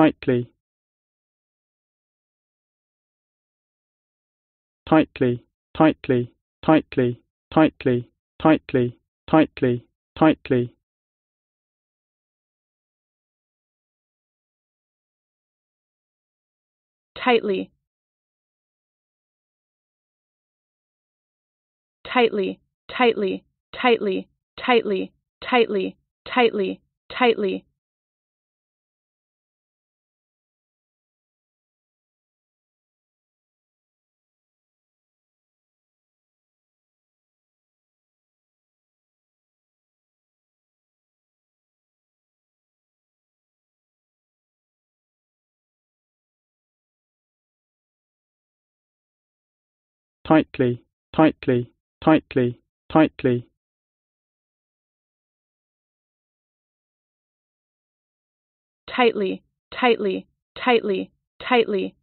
tightly tightly tightly tightly tightly tightly tightly tightly tightly tightly tightly tightly tightly tightly tightly tightly tightly, tightly, tightly, tightly. Tightly, tightly, tightly, tightly,